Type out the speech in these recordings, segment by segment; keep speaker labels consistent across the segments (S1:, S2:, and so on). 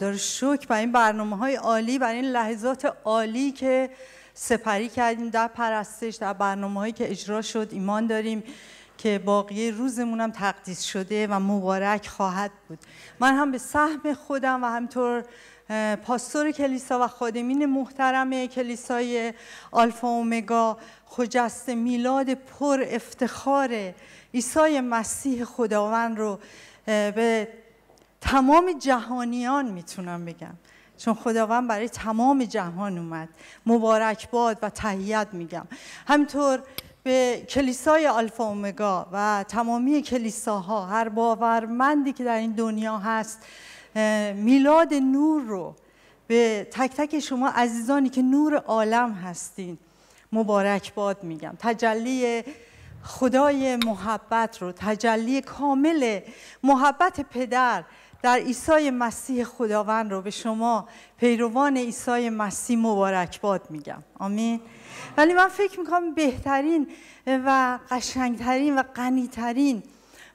S1: خدا رو شکر برای این برنامه های عالی برای این لحظات عالی که سپری کردیم در پرستش در برنامه هایی که اجرا شد ایمان داریم که باقی روزمون هم تقدیس شده و مبارک خواهد بود من هم به سهم خودم و همطور پاسور کلیسا و خادمین محترم کلیسای آلفا اومگا خجست میلاد پر افتخار عیسی مسیح خداوند رو به تمام جهانیان میتونم بگم چون خداوند برای تمام جهان اومد مبارک باد و تهیت میگم همینطور به کلیسای آلفا اومگا و تمامی کلیساها هر باورمندی که در این دنیا هست میلاد نور رو به تک تک شما عزیزانی که نور عالم هستین مبارک باد میگم تجلی خدای محبت رو تجلی کامل محبت پدر در عیسی مسیح خداوند رو به شما پیروان عیسی مسیح مبارک باد میگم آمین ولی من فکر میکنم بهترین و قشنگترین و غنیترین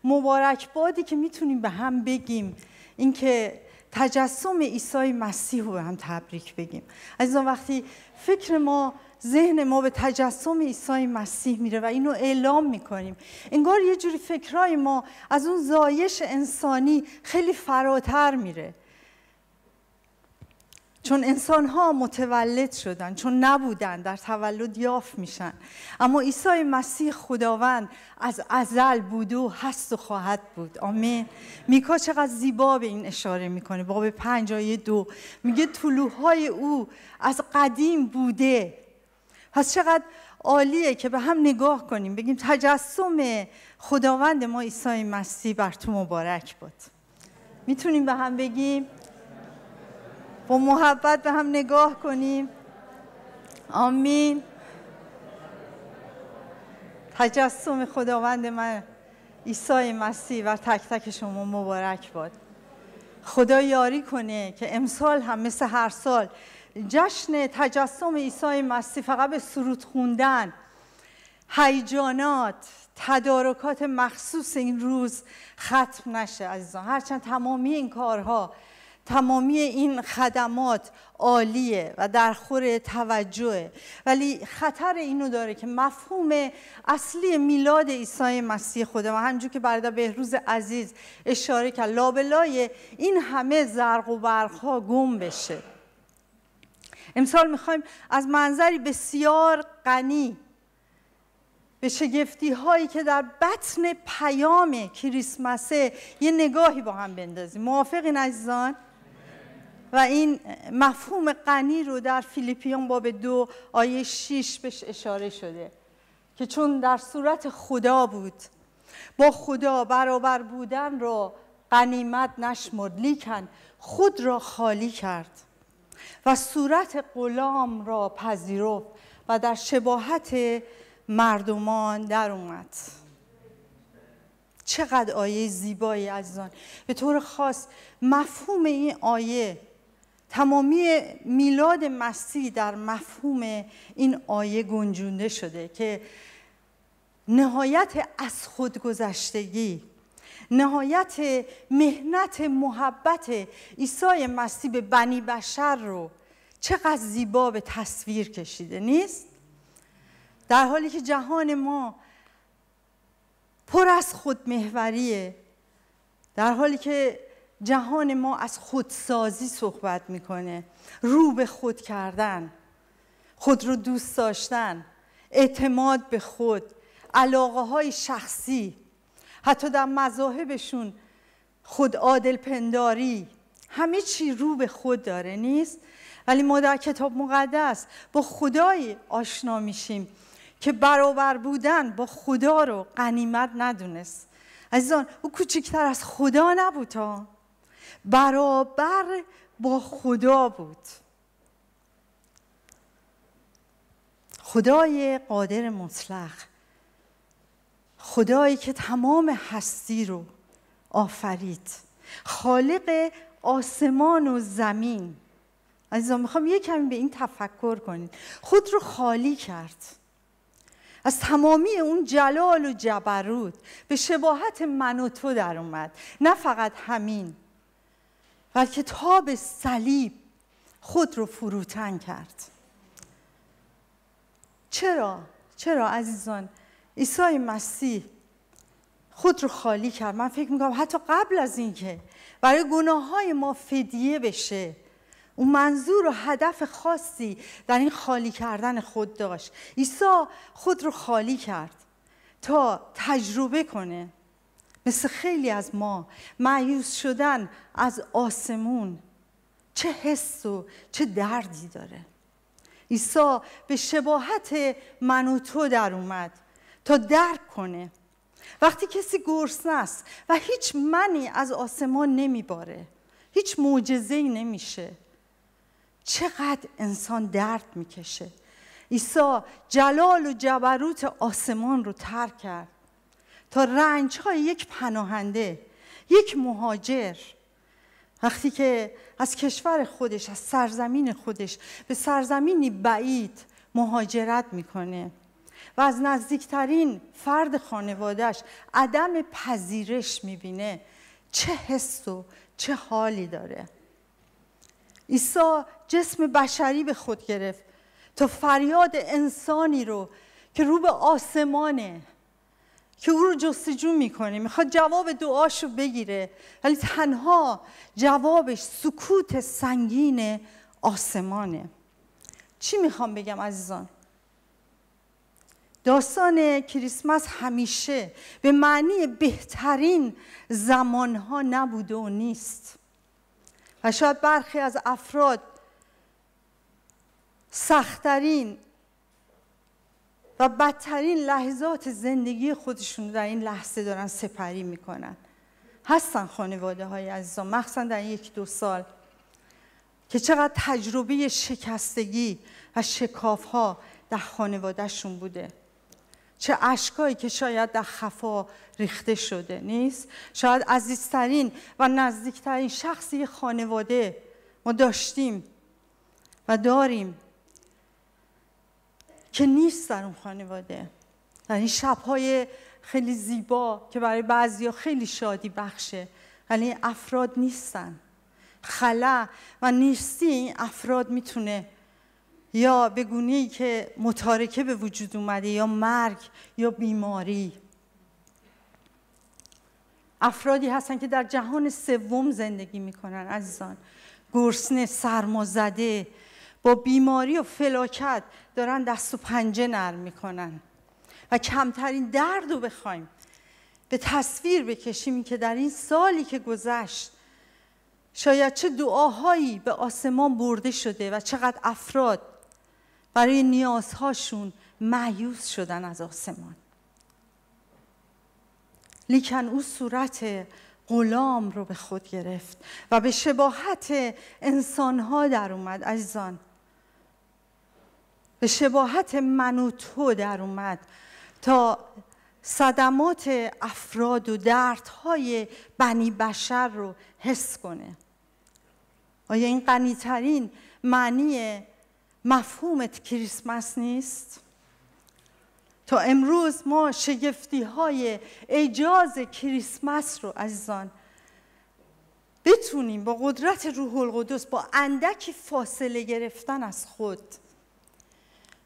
S1: مبارک بادی که میتونیم به هم بگیم اینکه تجسم عیسی مسیح رو به هم تبریک بگیم عزیزان وقتی فکر ما ذهن ما به تجسم عیسی مسیح میره و اینو اعلام میکنیم انگار یه جوری فکرهای ما از اون زایش انسانی خیلی فراتر میره چون انسان ها متولد شدن چون نبودن در تولد یافت میشن اما عیسی مسیح خداوند از ازل بود و هست و خواهد بود آمین میکا چقدر زیبا به این اشاره میکنه باب آیه دو میگه طلوهای او از قدیم بوده پس چقدر عالیه که به هم نگاه کنیم بگیم تجسم خداوند ما عیسی مسیح بر تو مبارک بود میتونیم به هم بگیم با محبت به هم نگاه کنیم آمین تجسم خداوند من عیسی مسیح و تک تک شما مبارک باد خدا یاری کنه که امسال هم مثل هر سال جشن تجسم عیسی مسیح فقط به سرود خوندن هیجانات تدارکات مخصوص این روز ختم نشه عزیزان هرچند تمامی این کارها تمامی این خدمات عالیه و در خور توجهه ولی خطر اینو داره که مفهوم اصلی میلاد عیسی مسیح خوده و همجور که برادر بهروز عزیز اشاره کرد لابلای این همه زرق و برخ ها گم بشه امسال میخوایم از منظری بسیار غنی به شگفتی هایی که در بطن پیام کریسمس یه نگاهی با هم بندازیم موافقین عزیزان و این مفهوم غنی رو در فیلیپیان باب دو آیه 6 بهش اشاره شده که چون در صورت خدا بود با خدا برابر بودن رو غنیمت نشمرد لیکن خود را خالی کرد و صورت غلام را پذیرفت و در شباهت مردمان در اومد چقدر آیه زیبایی عزیزان به طور خاص مفهوم این آیه تمامی میلاد مسیح در مفهوم این آیه گنجونده شده که نهایت از خودگذشتگی نهایت مهنت محبت عیسی مسیح به بنی بشر رو چقدر زیبا به تصویر کشیده نیست؟ در حالی که جهان ما پر از خودمهوریه در حالی که جهان ما از خودسازی صحبت میکنه رو به خود کردن خود رو دوست داشتن اعتماد به خود علاقه های شخصی حتی در مذاهبشون خود عادل پنداری همه چی رو به خود داره نیست ولی ما در کتاب مقدس با خدایی آشنا میشیم که برابر بودن با خدا رو قنیمت ندونست عزیزان او کوچکتر از خدا نبود تا برابر با خدا بود خدای قادر مطلق خدایی که تمام هستی رو آفرید خالق آسمان و زمین عزیزان میخوام یه کمی به این تفکر کنید خود رو خالی کرد از تمامی اون جلال و جبروت به شباهت من و تو در اومد نه فقط همین بلکه تاب به صلیب خود رو فروتن کرد چرا چرا عزیزان عیسی مسیح خود رو خالی کرد من فکر میکنم حتی قبل از اینکه برای گناه های ما فدیه بشه اون منظور و هدف خاصی در این خالی کردن خود داشت عیسی خود رو خالی کرد تا تجربه کنه مثل خیلی از ما معیوز شدن از آسمون چه حس و چه دردی داره عیسی به شباهت من و تو در اومد تا درک کنه وقتی کسی گرسنه است و هیچ منی از آسمان نمیباره هیچ معجزه‌ای نمیشه چقدر انسان درد میکشه عیسی جلال و جبروت آسمان رو ترک کرد تا رنج های یک پناهنده یک مهاجر وقتی که از کشور خودش از سرزمین خودش به سرزمینی بعید مهاجرت میکنه و از نزدیکترین فرد خانوادهش عدم پذیرش میبینه چه حس و چه حالی داره عیسی جسم بشری به خود گرفت تا فریاد انسانی رو که رو به آسمانه که او رو جستجو میکنه میخواد جواب دعاش رو بگیره ولی تنها جوابش سکوت سنگین آسمانه چی میخوام بگم عزیزان داستان کریسمس همیشه به معنی بهترین زمانها نبوده و نیست و شاید برخی از افراد سختترین و بدترین لحظات زندگی خودشون در این لحظه دارن سپری میکنن هستن خانواده های عزیزان مخصوصا در یک دو سال که چقدر تجربه شکستگی و شکاف ها در خانوادهشون بوده چه اشکایی که شاید در خفا ریخته شده نیست شاید عزیزترین و نزدیکترین شخصی خانواده ما داشتیم و داریم که نیست در اون خانواده در این شبهای خیلی زیبا که برای بعضی خیلی شادی بخشه ولی افراد نیستن خلا و نیستی این افراد میتونه یا به گونه ای که متارکه به وجود اومده یا مرگ یا بیماری افرادی هستن که در جهان سوم زندگی میکنن عزیزان گرسنه سرمازده با بیماری و فلاکت دارن دست و پنجه نرم میکنن و کمترین درد رو بخوایم به تصویر بکشیم که در این سالی که گذشت شاید چه دعاهایی به آسمان برده شده و چقدر افراد برای نیازهاشون معیوز شدن از آسمان لیکن او صورت غلام رو به خود گرفت و به شباهت انسانها در اومد عزیزان به شباهت من و تو در اومد تا صدمات افراد و دردهای بنی بشر رو حس کنه آیا این قنیترین معنی مفهومت کریسمس نیست تا امروز ما شگفتی های اجاز کریسمس رو عزیزان بتونیم با قدرت روح القدس با اندکی فاصله گرفتن از خود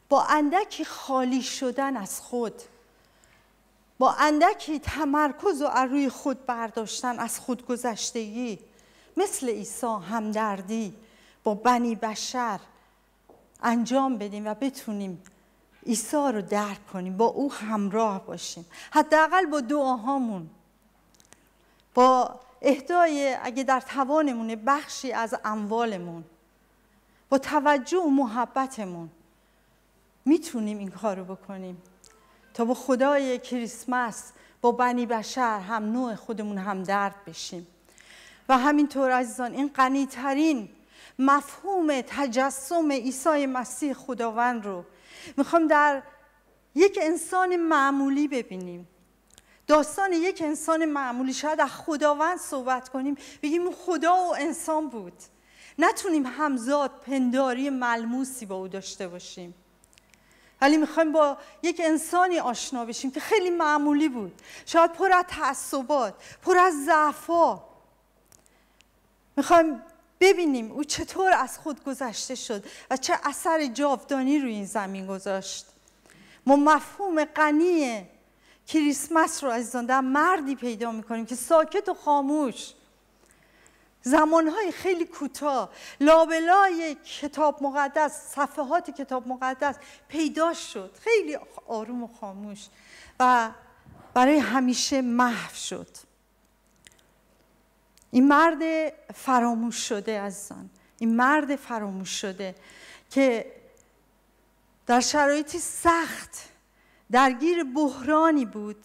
S1: با اندکی خالی شدن از خود با اندکی تمرکز و از روی خود برداشتن از خودگذشتگی مثل عیسی همدردی با بنی بشر انجام بدیم و بتونیم عیسی رو درک کنیم با او همراه باشیم حداقل با دعاهامون با اهدای اگه در توانمونه بخشی از اموالمون با توجه و محبتمون میتونیم این کار رو بکنیم تا با خدای کریسمس با بنی بشر هم نوع خودمون هم درد بشیم و همینطور عزیزان این غنیترین مفهوم تجسم عیسی مسیح خداوند رو میخوام در یک انسان معمولی ببینیم داستان یک انسان معمولی شاید از خداوند صحبت کنیم بگیم خدا و انسان بود نتونیم همزاد پنداری ملموسی با او داشته باشیم ولی میخوایم با یک انسانی آشنا بشیم که خیلی معمولی بود شاید پر از تعصبات پر از ضعفا میخوایم ببینیم او چطور از خود گذشته شد و چه اثر جاودانی روی این زمین گذاشت ما مفهوم غنی کریسمس رو از در مردی پیدا میکنیم که ساکت و خاموش زمانهای خیلی کوتاه لابلای کتاب مقدس صفحات کتاب مقدس پیدا شد خیلی آروم و خاموش و برای همیشه محو شد این مرد فراموش شده عزیزان این مرد فراموش شده که در شرایطی سخت درگیر بحرانی بود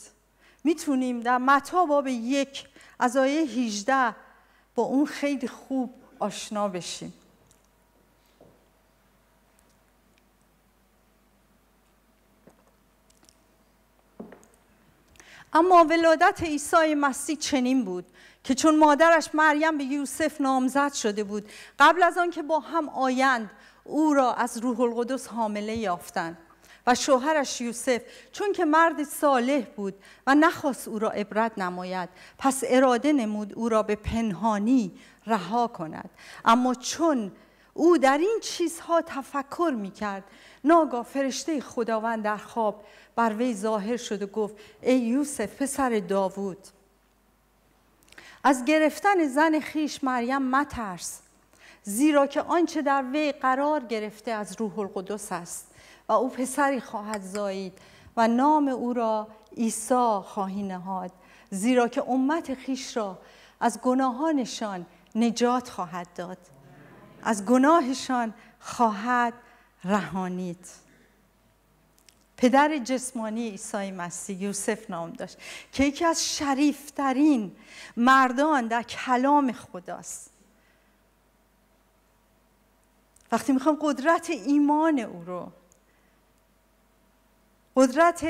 S1: میتونیم در متا باب یک از آیه 18 با اون خیلی خوب آشنا بشیم اما ولادت عیسی مسیح چنین بود که چون مادرش مریم به یوسف نامزد شده بود قبل از آن که با هم آیند او را از روح القدس حامله یافتند و شوهرش یوسف چون که مرد صالح بود و نخواست او را عبرت نماید پس اراده نمود او را به پنهانی رها کند اما چون او در این چیزها تفکر می کرد ناگاه فرشته خداوند در خواب بر وی ظاهر شد و گفت ای یوسف پسر داوود از گرفتن زن خیش مریم مترس زیرا که آنچه در وی قرار گرفته از روح القدس است و او پسری خواهد زایید و نام او را عیسی خواهی نهاد زیرا که امت خیش را از گناهانشان نجات خواهد داد از گناهشان خواهد رهانید پدر جسمانی عیسی مسیح یوسف نام داشت که یکی از شریفترین مردان در کلام خداست وقتی میخوام قدرت ایمان او رو قدرت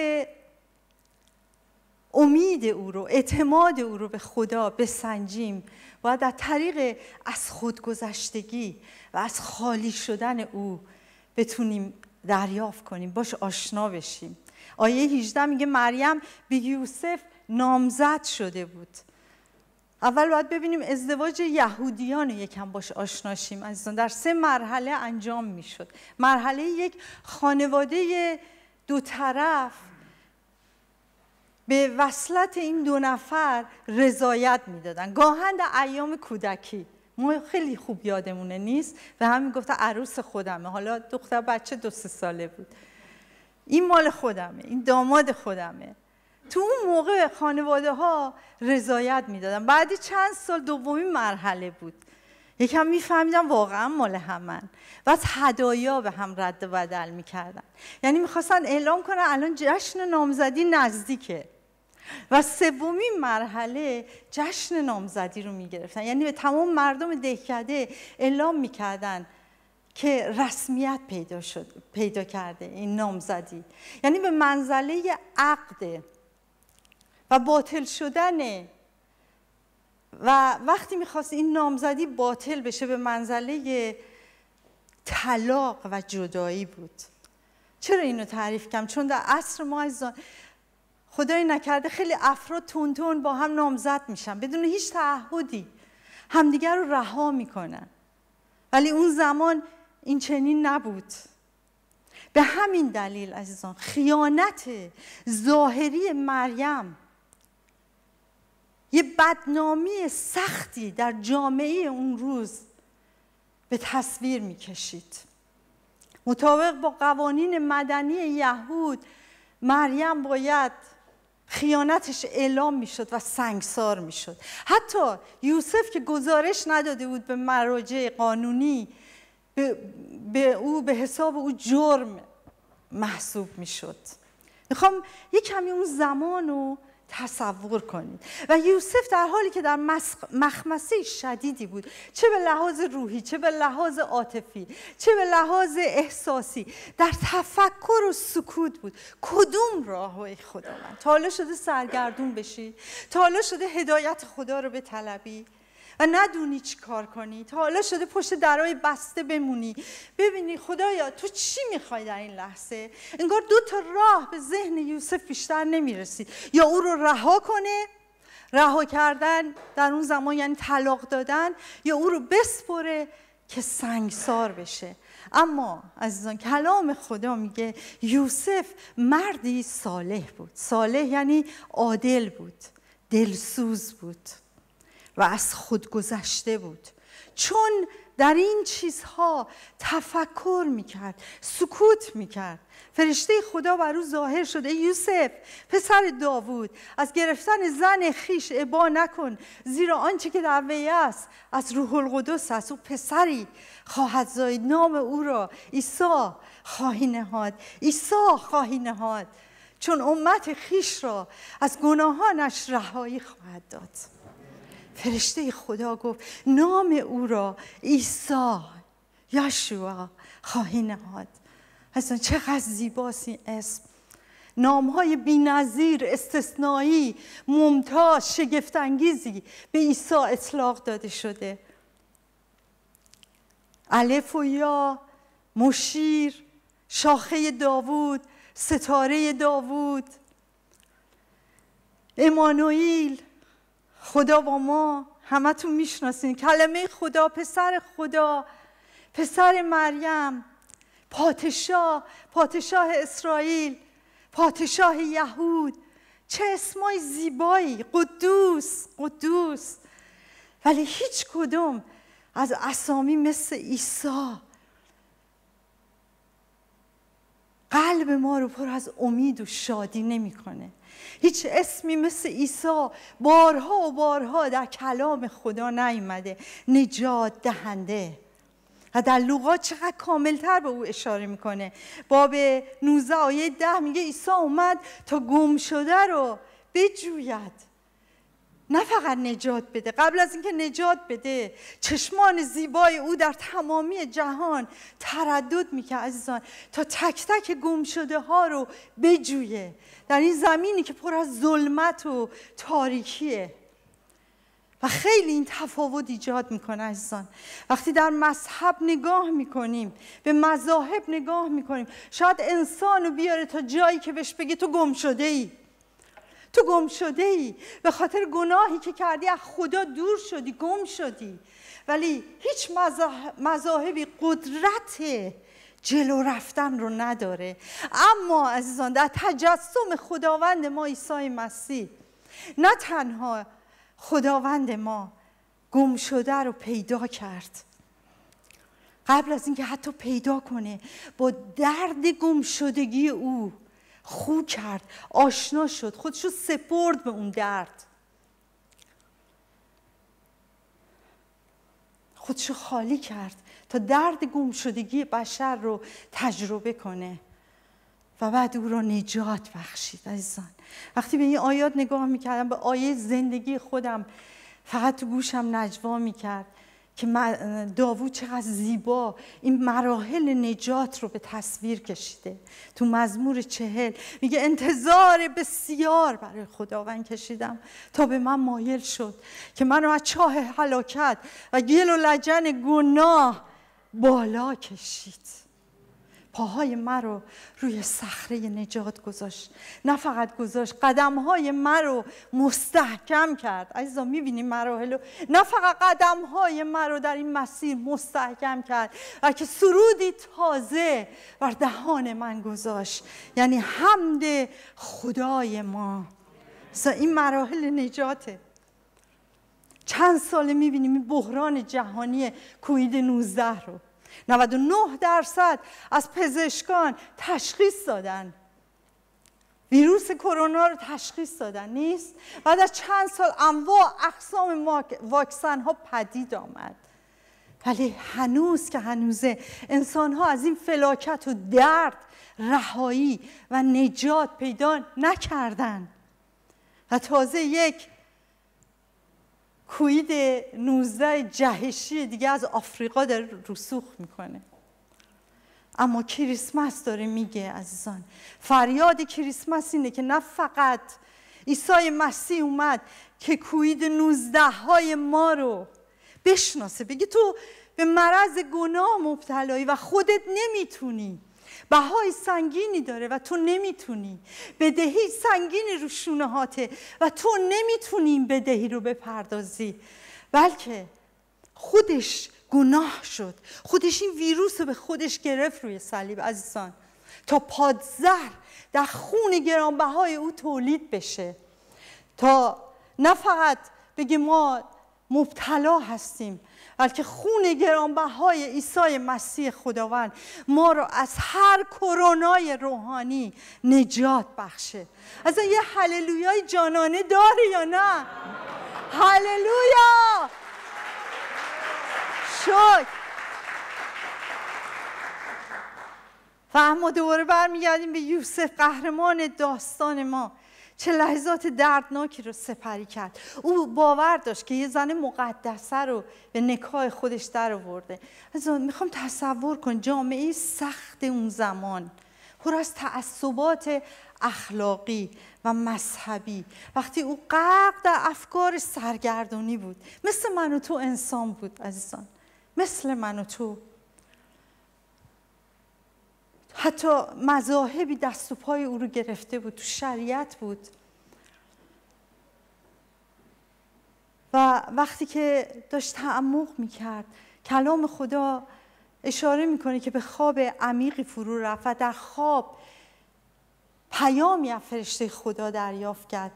S1: امید او رو اعتماد او رو به خدا بسنجیم باید در طریق از خودگذشتگی و از خالی شدن او بتونیم دریافت کنیم باش آشنا بشیم آیه 18 میگه مریم به یوسف نامزد شده بود اول باید ببینیم ازدواج یهودیان یکم باش آشناشیم عزیزان در سه مرحله انجام میشد مرحله یک خانواده دو طرف به وصلت این دو نفر رضایت میدادن گاهند در ایام کودکی ما خیلی خوب یادمونه نیست و همین گفته عروس خودمه حالا دختر بچه دو سه ساله بود این مال خودمه این داماد خودمه تو اون موقع خانواده ها رضایت میدادن بعد چند سال دومین مرحله بود یکم میفهمیدم واقعا مال همن و از هدایا به هم رد و بدل میکردن یعنی میخواستن اعلام کنن الان جشن نامزدی نزدیکه و سومین مرحله جشن نامزدی رو میگرفتن یعنی به تمام مردم دهکده اعلام میکردن که رسمیت پیدا, شد، پیدا کرده این نامزدی یعنی به منزله عقده و باطل شدن و وقتی میخواست این نامزدی باطل بشه به منزله طلاق و جدایی بود چرا اینو تعریف کنم؟ چون در عصر ما از خدای نکرده خیلی افراد تون با هم نامزد میشن بدون هیچ تعهدی همدیگر رو رها میکنن ولی اون زمان این چنین نبود به همین دلیل عزیزان خیانت ظاهری مریم یه بدنامی سختی در جامعه اون روز به تصویر میکشید مطابق با قوانین مدنی یهود مریم باید خیانتش اعلام میشد و سنگسار میشد حتی یوسف که گزارش نداده بود به مراجع قانونی به, او به حساب او جرم محسوب میشد میخوام یه کمی اون زمانو تصور کنید و یوسف در حالی که در مخمسه شدیدی بود چه به لحاظ روحی چه به لحاظ عاطفی چه به لحاظ احساسی در تفکر و سکوت بود کدوم راه های خداوند تا شده سرگردون بشی تا شده هدایت خدا رو به طلبی و ندونی چی کار کنی تا حالا شده پشت درای بسته بمونی ببینی خدایا تو چی میخوای در این لحظه انگار دو تا راه به ذهن یوسف بیشتر نمیرسید یا او رو رها کنه رها کردن در اون زمان یعنی طلاق دادن یا او رو بسپره که سنگسار بشه اما عزیزان کلام خدا میگه یوسف مردی صالح بود صالح یعنی عادل بود دلسوز بود و از خود گذشته بود چون در این چیزها تفکر میکرد سکوت میکرد فرشته خدا بر او ظاهر شده یوسف پسر داوود از گرفتن زن خیش ابا نکن زیرا آنچه که در وی است از روح القدس است او پسری خواهد زاید نام او را عیسی خواهی نهاد عیسی خواهی نهاد چون امت خیش را از گناهانش رهایی خواهد داد فرشته خدا گفت نام او را عیسی یاشوا خواهی نهاد اصلا چقدر زیباست این اسم نام های بی نظیر، استثنایی، ممتاز، شگفتانگیزی به عیسی اطلاق داده شده الف و یا، مشیر، شاخه داوود، ستاره داوود، امانوئیل خدا با ما همتون میشناسین کلمه خدا پسر خدا پسر مریم پادشاه پادشاه اسرائیل پادشاه یهود چه اسمای زیبایی قدوس قدوس ولی هیچ کدوم از اسامی مثل عیسی قلب ما رو پر از امید و شادی نمیکنه هیچ اسمی مثل عیسی بارها و بارها در کلام خدا نیامده نجات دهنده و در لوقا چقدر کاملتر به او اشاره میکنه باب 19 آیه 10 میگه عیسی اومد تا گم شده رو بجوید نه فقط نجات بده قبل از اینکه نجات بده چشمان زیبای او در تمامی جهان تردد میکنه عزیزان تا تک تک گم شده ها رو بجویه در این زمینی که پر از ظلمت و تاریکیه و خیلی این تفاوت ایجاد میکنه عزیزان وقتی در مذهب نگاه میکنیم به مذاهب نگاه میکنیم شاید انسان رو بیاره تا جایی که بهش بگه تو گم شده ای تو گم شده ای به خاطر گناهی که کردی از خدا دور شدی گم شدی ولی هیچ مذاهبی قدرت جلو رفتن رو نداره اما عزیزان در تجسم خداوند ما عیسی مسیح نه تنها خداوند ما گم شده رو پیدا کرد قبل از اینکه حتی پیدا کنه با درد گم شدگی او خو کرد آشنا شد خودشو سپرد به اون درد خودشو خالی کرد تا درد گم شدگی بشر رو تجربه کنه و بعد او را نجات بخشید عزیزان وقتی به این آیات نگاه میکردم به آیه زندگی خودم فقط تو گوشم نجوا میکرد که داوود چقدر زیبا این مراحل نجات رو به تصویر کشیده تو مزمور چهل میگه انتظار بسیار برای خداوند کشیدم تا به من مایل شد که من رو از چاه حلاکت و گل و لجن گناه بالا کشید پاهای رو روی صخره نجات گذاشت نه فقط گذاشت قدم های رو مستحکم کرد عزیزا میبینیم مراحل نه فقط قدم های رو در این مسیر مستحکم کرد و که سرودی تازه بر دهان من گذاشت یعنی حمد خدای ما این مراحل نجاته چند ساله میبینیم این بحران جهانی کوید 19 رو 99 درصد از پزشکان تشخیص دادن ویروس کرونا رو تشخیص دادن نیست بعد از چند سال انواع اقسام واکسن ها پدید آمد ولی هنوز که هنوزه انسان ها از این فلاکت و درد رهایی و نجات پیدا نکردند، و تازه یک کوید 19 جهشی دیگه از آفریقا داره رسوخ میکنه اما کریسمس داره میگه عزیزان فریاد کریسمس اینه که نه فقط عیسی مسیح اومد که کوید 19 های ما رو بشناسه بگه تو به مرض گناه مبتلایی و خودت نمیتونی بهای سنگینی داره و تو نمیتونی بدهی سنگینی رو شونه و تو نمیتونی این بدهی رو بپردازی بلکه خودش گناه شد خودش این ویروس رو به خودش گرفت روی صلیب عزیزان تا پادزهر در خون گرانبهای او تولید بشه تا نه فقط بگه ما مبتلا هستیم بلکه خون گرانبهای عیسی مسیح خداوند ما را از هر کرونای روحانی نجات بخشه از یه هللویای جانانه داری یا نه هللویا شکر و اما دوباره برمیگردیم به یوسف قهرمان داستان ما چه لحظات دردناکی رو سپری کرد او باور داشت که یه زن مقدسه رو به نکاه خودش در آورده میخوام تصور کن جامعه سخت اون زمان پر از تعصبات اخلاقی و مذهبی وقتی او غرق در افکار سرگردانی بود مثل من و تو انسان بود عزیزان مثل من و تو حتی مذاهبی دست و پای او رو گرفته بود تو شریعت بود و وقتی که داشت تعمق میکرد کلام خدا اشاره میکنه که به خواب عمیقی فرو رفت و در خواب پیامی از فرشته خدا دریافت کرد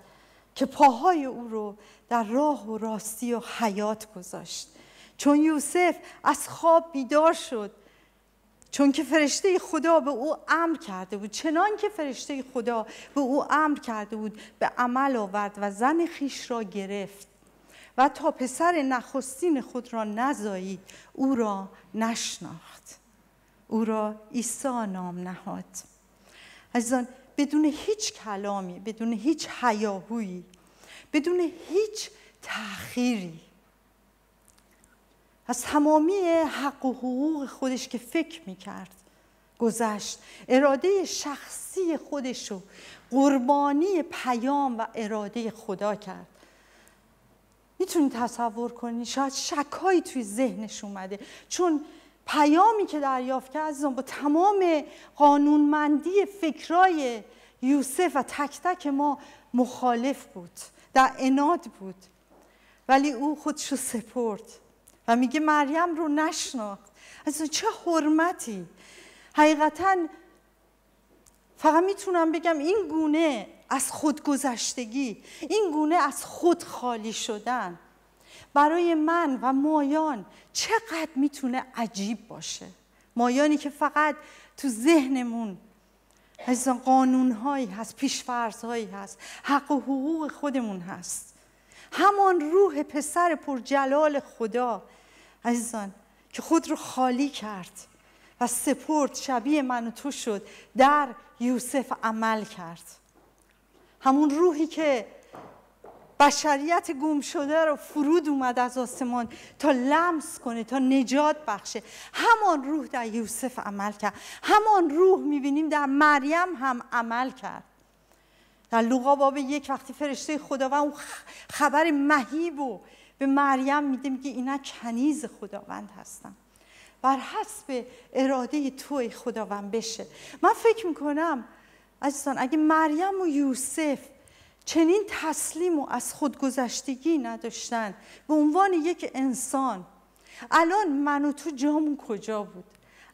S1: که پاهای او رو در راه و راستی و حیات گذاشت چون یوسف از خواب بیدار شد چون که فرشته خدا به او امر کرده بود چنان که فرشته خدا به او امر کرده بود به عمل آورد و زن خیش را گرفت و تا پسر نخستین خود را نزایید او را نشناخت او را عیسی نام نهاد عزیزان بدون هیچ کلامی بدون هیچ حیاهویی بدون هیچ تأخیری از تمامی حق و حقوق خودش که فکر میکرد گذشت اراده شخصی خودش رو قربانی پیام و اراده خدا کرد میتونید تصور کنی؟ شاید شکایی توی ذهنش اومده چون پیامی که دریافت کرد عزیزان با تمام قانونمندی فکرای یوسف و تک تک ما مخالف بود در اناد بود ولی او خودشو سپرد و میگه مریم رو نشناخت از چه حرمتی حقیقتا فقط میتونم بگم این گونه از خودگذشتگی این گونه از خود خالی شدن برای من و مایان چقدر میتونه عجیب باشه مایانی که فقط تو ذهنمون عزیزان قانونهایی هست پیشفرزهایی هست حق و حقوق خودمون هست همان روح پسر پر جلال خدا عزیزان که خود رو خالی کرد و سپرد شبیه من و تو شد در یوسف عمل کرد همون روحی که بشریت گم شده رو فرود اومد از آسمان تا لمس کنه تا نجات بخشه همان روح در یوسف عمل کرد همان روح میبینیم در مریم هم عمل کرد در لوقا باب یک وقتی فرشته خداوند اون خبر مهیب و به مریم میده میگه اینا کنیز خداوند هستن بر حسب اراده توی خداوند بشه من فکر میکنم عزیزان اگه مریم و یوسف چنین تسلیم و از خودگذشتگی نداشتن به عنوان یک انسان الان من و تو جامون کجا بود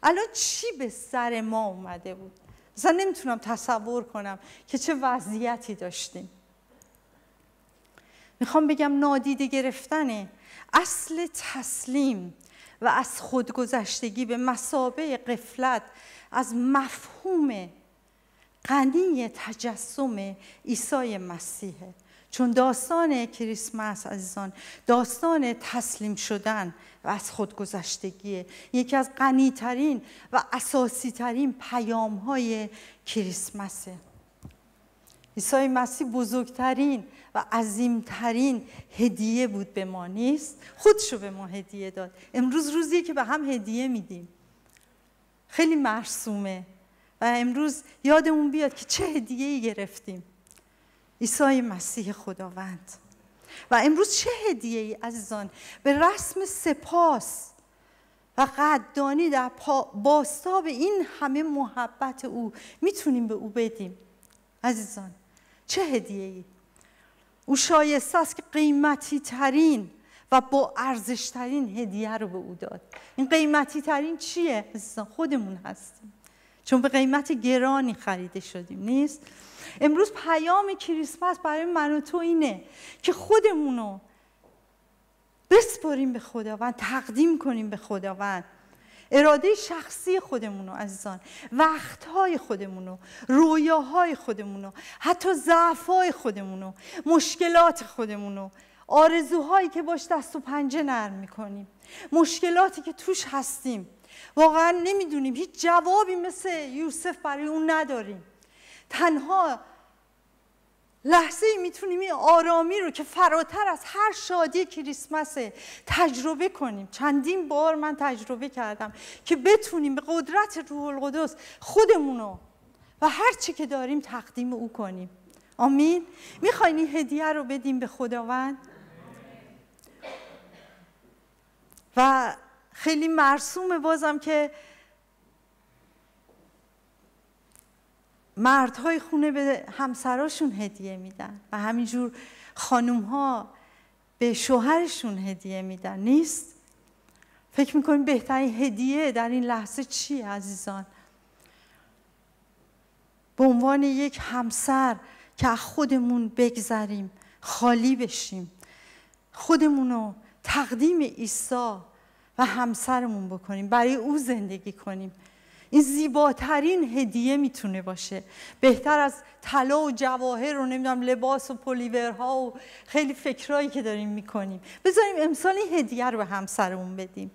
S1: الان چی به سر ما اومده بود مثلا نمیتونم تصور کنم که چه وضعیتی داشتیم میخوام بگم نادیده گرفتن اصل تسلیم و از خودگذشتگی به مسابه قفلت از مفهوم غنی تجسم عیسی مسیحه چون داستان کریسمس عزیزان داستان تسلیم شدن و از خودگذشتگی، یکی از غنیترین و اساسی ترین پیام های کریسمسه عیسی مسیح بزرگترین و عظیمترین هدیه بود به ما نیست خودشو به ما هدیه داد امروز روزیه که به هم هدیه میدیم خیلی مرسومه و امروز یادمون بیاد که چه هدیه ای گرفتیم عیسی مسیح خداوند و امروز چه هدیه ای عزیزان به رسم سپاس و قدردانی در باستاب این همه محبت او میتونیم به او بدیم عزیزان چه هدیه ای او شایسته است که قیمتی ترین و با ارزش ترین هدیه رو به او داد این قیمتی ترین چیه عزیزان خودمون هستیم چون به قیمت گرانی خریده شدیم نیست امروز پیام کریسمس برای من و تو اینه که خودمون رو بسپاریم به خداوند تقدیم کنیم به خداوند اراده شخصی خودمون رو عزیزان وقتهای خودمون رو رویاهای خودمون رو حتی ضعفهای خودمون رو مشکلات خودمونو، آرزوهایی که باش دست و پنجه نرم میکنیم مشکلاتی که توش هستیم واقعا نمیدونیم هیچ جوابی مثل یوسف برای اون نداریم تنها لحظه میتونیم این آرامی رو که فراتر از هر شادی کریسمسه تجربه کنیم چندین بار من تجربه کردم که بتونیم به قدرت روح القدس خودمونو و هر چی که داریم تقدیم او کنیم آمین میخواین این هدیه رو بدیم به خداوند و خیلی مرسومه بازم که مردهای خونه به همسراشون هدیه میدن و همینجور خانومها ها به شوهرشون هدیه میدن نیست؟ فکر میکنیم بهترین هدیه در این لحظه چیه عزیزان؟ به عنوان یک همسر که خودمون بگذریم خالی بشیم خودمون رو تقدیم عیسی و همسرمون بکنیم برای او زندگی کنیم این زیباترین هدیه میتونه باشه بهتر از طلا و جواهر و نمیدونم لباس و پولیورها و خیلی فکرهایی که داریم میکنیم بذاریم امسال این هدیه رو به همسرمون بدیم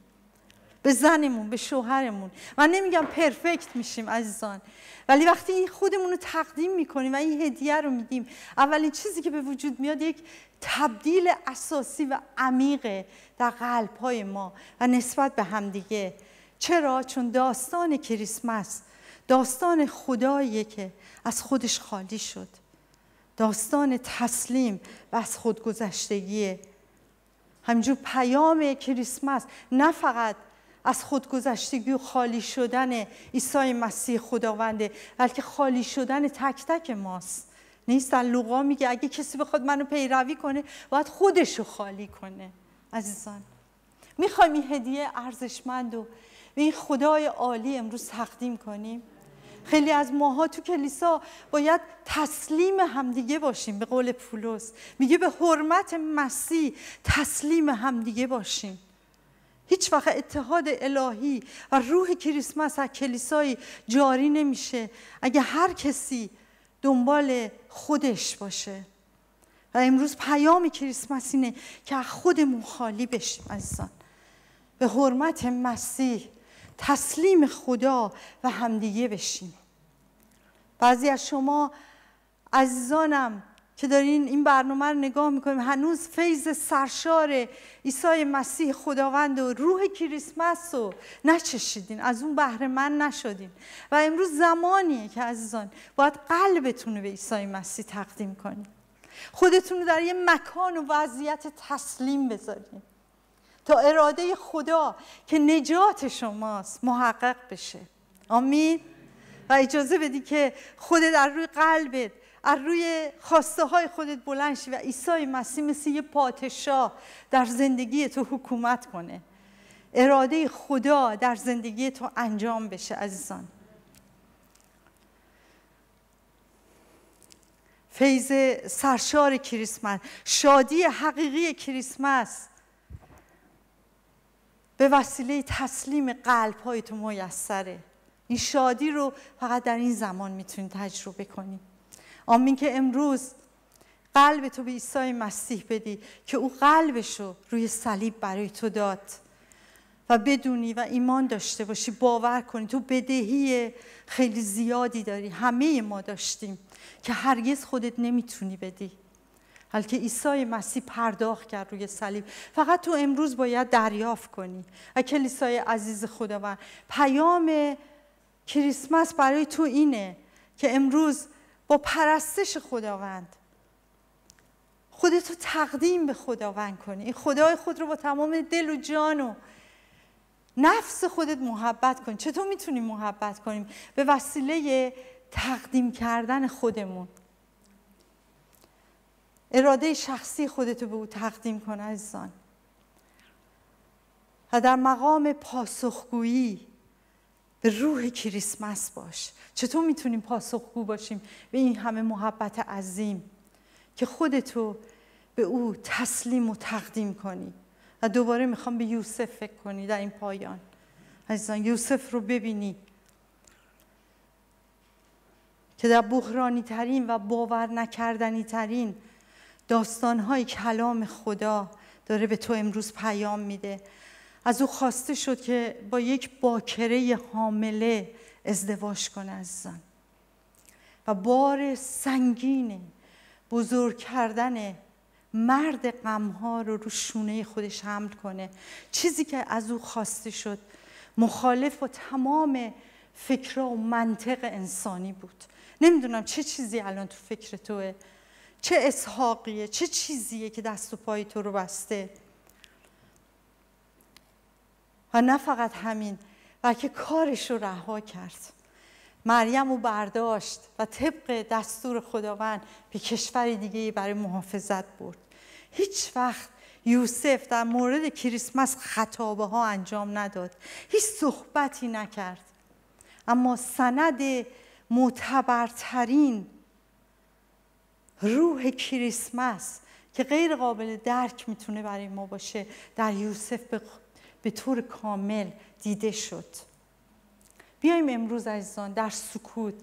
S1: به زنمون به شوهرمون من نمیگم پرفکت میشیم عزیزان ولی وقتی خودمون رو تقدیم میکنیم و این هدیه رو میدیم اولین چیزی که به وجود میاد یک تبدیل اساسی و عمیق در قلب ما و نسبت به همدیگه چرا؟ چون داستان کریسمس داستان خداییه که از خودش خالی شد داستان تسلیم و از خودگذشتگیه همجور پیام کریسمس نه فقط از خودگذشتگی و خالی شدن عیسی مسیح خداونده بلکه خالی شدن تک تک ماست نیست در لوقا میگه اگه کسی بخواد منو پیروی کنه باید خودشو خالی کنه عزیزان میخوایم این هدیه ارزشمند و به این خدای عالی امروز تقدیم کنیم خیلی از ماها تو کلیسا باید تسلیم همدیگه باشیم به قول پولس میگه به حرمت مسیح تسلیم همدیگه باشیم هیچ وقت اتحاد الهی و روح کریسمس از کلیسایی جاری نمیشه اگه هر کسی دنبال خودش باشه و امروز پیام کریسمس اینه که خودمون خالی بشیم عزیزان به حرمت مسیح تسلیم خدا و همدیگه بشیم بعضی از شما عزیزانم که دارین این برنامه رو نگاه میکنیم هنوز فیض سرشار عیسی مسیح خداوند و روح کریسمس رو نچشیدین از اون بهره من نشدین و امروز زمانیه که عزیزان باید قلبتون رو به عیسی مسیح تقدیم کنیم خودتون رو در یه مکان و وضعیت تسلیم بذارین تا اراده خدا که نجات شماست محقق بشه آمین و اجازه بدی که خودت در روی قلبت از روی خواسته های خودت بلند شی و عیسی مسیح مثل یه پادشاه در زندگی تو حکومت کنه اراده خدا در زندگی تو انجام بشه عزیزان فیض سرشار کریسمس شادی حقیقی کریسمس به وسیله تسلیم قلب تو میسره این شادی رو فقط در این زمان میتونی تجربه کنی. آمین که امروز قلب تو به عیسی مسیح بدی که او قلبش رو روی صلیب برای تو داد و بدونی و ایمان داشته باشی باور کنی تو بدهی خیلی زیادی داری همه ما داشتیم که هرگز خودت نمیتونی بدی بلکه عیسی مسیح پرداخت کرد روی صلیب فقط تو امروز باید دریافت کنی و کلیسای عزیز خداوند پیام کریسمس برای تو اینه که امروز با پرستش خداوند خودتو تقدیم به خداوند کنی این خدای خود رو با تمام دل و جان و نفس خودت محبت کن چطور میتونیم محبت کنیم به وسیله تقدیم کردن خودمون اراده شخصی خودتو به او تقدیم کن عزیزان و در مقام پاسخگویی به روح کریسمس باش چطور میتونیم پاسخگو باشیم به این همه محبت عظیم که خودتو به او تسلیم و تقدیم کنی و دوباره میخوام به یوسف فکر کنی در این پایان عزیزان یوسف رو ببینی که در بحرانی ترین و باور نکردنی ترین داستانهای کلام خدا داره به تو امروز پیام میده از او خواسته شد که با یک باکره حامله ازدواج کنه زن و بار سنگین بزرگ کردن مرد غمها رو رو شونه خودش حمل کنه چیزی که از او خواسته شد مخالف و تمام فکر و منطق انسانی بود نمیدونم چه چیزی الان تو فکر توه چه اسحاقیه چه چیزیه که دست و پای تو رو بسته و نه فقط همین و کارش رو رها کرد مریم رو برداشت و طبق دستور خداوند به کشور دیگه برای محافظت برد هیچ وقت یوسف در مورد کریسمس خطابه ها انجام نداد هیچ صحبتی نکرد اما سند معتبرترین روح کریسمس که غیر قابل درک میتونه برای ما باشه در یوسف به, طور کامل دیده شد بیایم امروز عزیزان در سکوت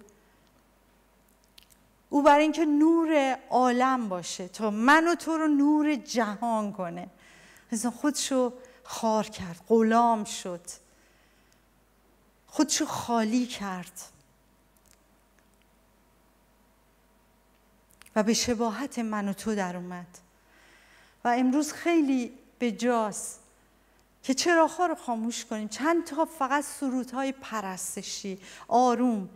S1: او برای اینکه نور عالم باشه تا من و تو رو نور جهان کنه عزیزان خودشو خار کرد غلام شد خودشو خالی کرد و به شباهت من و تو در اومد و امروز خیلی به جاست که چراغ‌ها رو خاموش کنیم چند تا فقط سرودهای پرستشی آروم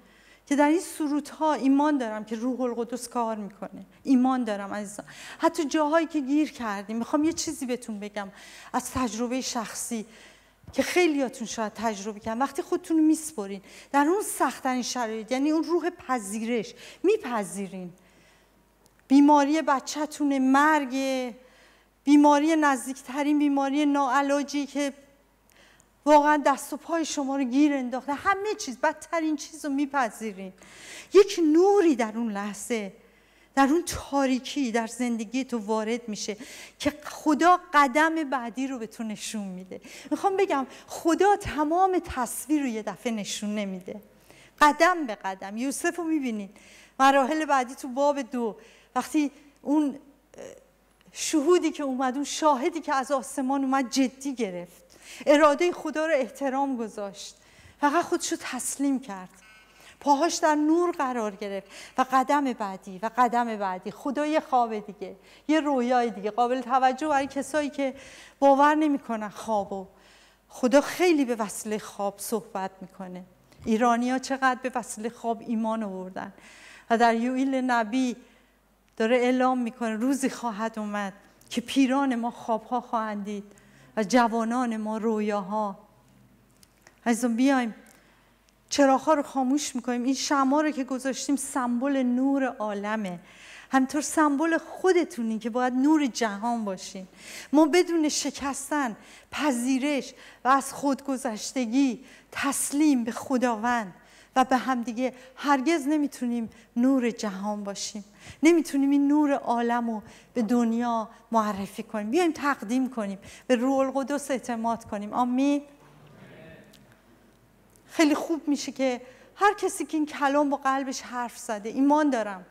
S1: که در این سرودها ایمان دارم که روح القدس کار میکنه ایمان دارم عزیزان حتی جاهایی که گیر کردیم میخوام یه چیزی بهتون بگم از تجربه شخصی که خیلیاتون شاید تجربه کردن وقتی خودتون رو میسپرین در اون سختترین شرایط یعنی اون روح پذیرش میپذیرین بیماری بچهتونه مرگ بیماری نزدیکترین بیماری ناعلاجی که واقعا دست و پای شما رو گیر انداخته همه چیز بدترین چیز رو میپذیرین یک نوری در اون لحظه در اون تاریکی در زندگی تو وارد میشه که خدا قدم بعدی رو به تو نشون میده میخوام بگم خدا تمام تصویر رو یه دفعه نشون نمیده قدم به قدم یوسف رو میبینید مراحل بعدی تو باب دو وقتی اون شهودی که اومد اون شاهدی که از آسمان اومد جدی گرفت اراده خدا رو احترام گذاشت فقط خودش رو تسلیم کرد پاهاش در نور قرار گرفت و قدم بعدی و قدم بعدی خدا یه خواب دیگه یه رویای دیگه قابل توجه برای کسایی که باور نمیکنن خوابو خدا خیلی به وسیله خواب صحبت میکنه ایرانیا چقدر به وسیله خواب ایمان آوردن و در یوئیل نبی داره اعلام میکنه روزی خواهد اومد که پیران ما خوابها خواهند دید و جوانان ما رویاها اون بیایم چراغها رو خاموش میکنیم این شما رو که گذاشتیم سمبل نور عالمه همطور سمبل خودتونی که باید نور جهان باشین ما بدون شکستن پذیرش و از خودگذشتگی تسلیم به خداوند و به همدیگه هرگز نمیتونیم نور جهان باشیم نمیتونیم این نور عالم رو به دنیا معرفی کنیم بیایم تقدیم کنیم به روح القدس اعتماد کنیم آمین خیلی خوب میشه که هر کسی که این کلام با قلبش حرف زده ایمان دارم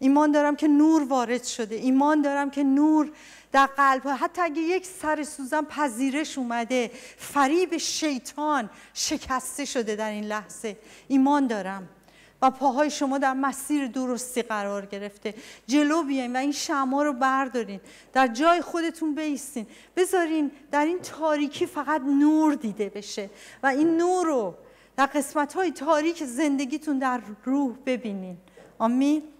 S1: ایمان دارم که نور وارد شده ایمان دارم که نور در قلب حتی اگه یک سر سوزن پذیرش اومده فریب شیطان شکسته شده در این لحظه ایمان دارم و پاهای شما در مسیر درستی قرار گرفته جلو بیاین و این شما رو بردارین در جای خودتون بیستین بذارین در این تاریکی فقط نور دیده بشه و این نور رو در قسمت های تاریک زندگیتون در روح ببینین آمین